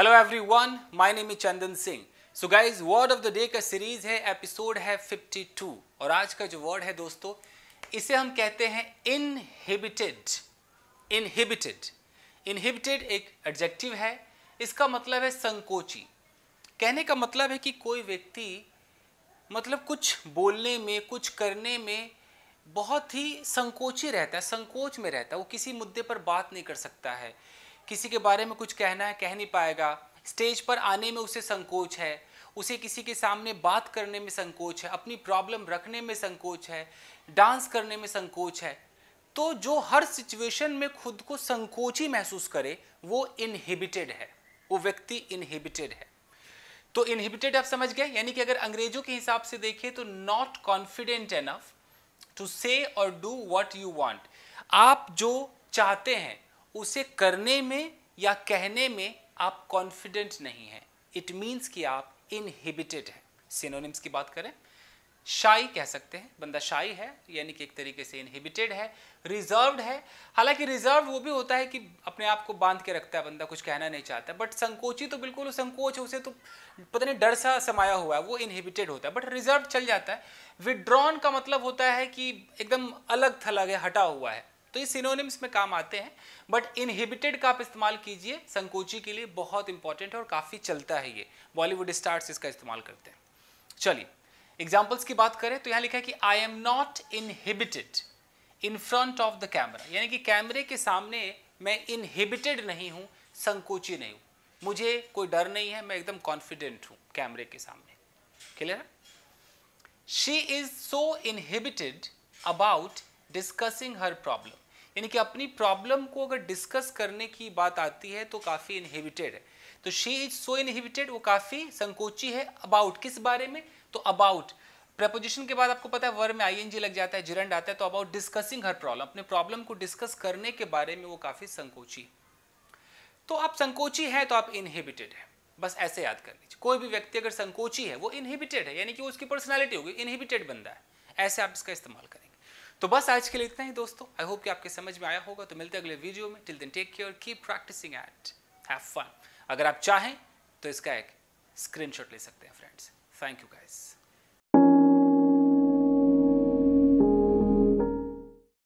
hello everyone my name is Chandan Singh so guys word of the day का series है episode है 52 और आज का जो वर्ड है दोस्तों इसे हम कहते हैं इनहिबिटेड इनहिबिटेड इनहिबिटेड एक एडजेक्टिव है इसका मतलब है संकोची कहने का मतलब है कि कोई व्यक्ति मतलब कुछ बोलने में कुछ करने में बहुत ही संकोची रहता है संकोच में रहता है वो किसी मुद्दे पर बात नहीं कर सकता है किसी के बारे में कुछ कहना है कह नहीं पाएगा स्टेज पर आने में उसे संकोच है उसे किसी के सामने बात करने में संकोच है अपनी प्रॉब्लम रखने में संकोच है डांस करने में संकोच है तो जो हर सिचुएशन में खुद को संकोची महसूस करे वो इनहिबिटेड है वो व्यक्ति इनहिबिटेड है तो इनहिबिटेड आप समझ गए यानी कि अगर अंग्रेजों के हिसाब से देखिए तो नॉट कॉन्फिडेंट एनफ टू से और डू वॉट यू वॉन्ट आप जो चाहते हैं उसे करने में या कहने में आप कॉन्फिडेंट नहीं हैं इट मीन्स कि आप इनहिबिटेड हैं सिनोनिम्स की बात करें शाई कह सकते हैं बंदा शाई है यानी कि एक तरीके से इनहिबिटेड है रिजर्व है हालांकि रिजर्व वो भी होता है कि अपने आप को बांध के रखता है बंदा कुछ कहना नहीं चाहता बट संकोची तो बिल्कुल संकोच उसे तो पता नहीं डर सा समाया हुआ है वो इनहिबिटेड होता है बट रिजर्व चल जाता है विड्रॉन का मतलब होता है कि एकदम अलग थलग है हटा हुआ है तो ये सिनोनिम्स में काम आते हैं बट इनहिबिटेड का आप इस्तेमाल कीजिए संकोची के लिए बहुत इंपॉर्टेंट है और काफ़ी चलता है ये बॉलीवुड स्टार्स इसका इस्तेमाल करते हैं चलिए एग्जाम्पल्स की बात करें तो यहां लिखा है कि I am not inhibited in front of the camera यानी कि कैमरे के सामने मैं इनहिबिटेड नहीं हूं संकोची नहीं हूं मुझे कोई डर नहीं है मैं एकदम कॉन्फिडेंट हूं कैमरे के सामने clear she is so inhibited about discussing her problem यानी कि अपनी प्रॉब्लम को अगर डिस्कस करने की बात आती है तो काफ़ी इनहिबिटेड है तो शी इज सो इनहिबिटेड वो काफ़ी संकोची है अबाउट किस बारे में तो अबाउट प्रपोजिशन के बाद आपको पता है वर में आई लग जाता है जिरंड आता है तो अबाउट डिस्कसिंग हर प्रॉब्लम अपने प्रॉब्लम को डिस्कस करने के बारे में वो काफ़ी संकोची तो आप संकोची है तो आप इनहिबिटेड है तो बस ऐसे याद कर लीजिए कोई भी व्यक्ति अगर संकोची है वो इनहिबिटेड है यानी कि उसकी पर्सनैलिटी होगी इनहिबिटेड बंदा है ऐसे आप इसका इस्तेमाल करेंगे तो बस आज के लिए इतना ही दोस्तों आई होप कि आपके समझ में आया होगा तो मिलते अगले वीडियो में till then take care keep practising and have fun अगर आप चाहें तो इसका एक स्क्रीनशॉट ले सकते हैं फ्रेंड्स थैंक यू गाइज़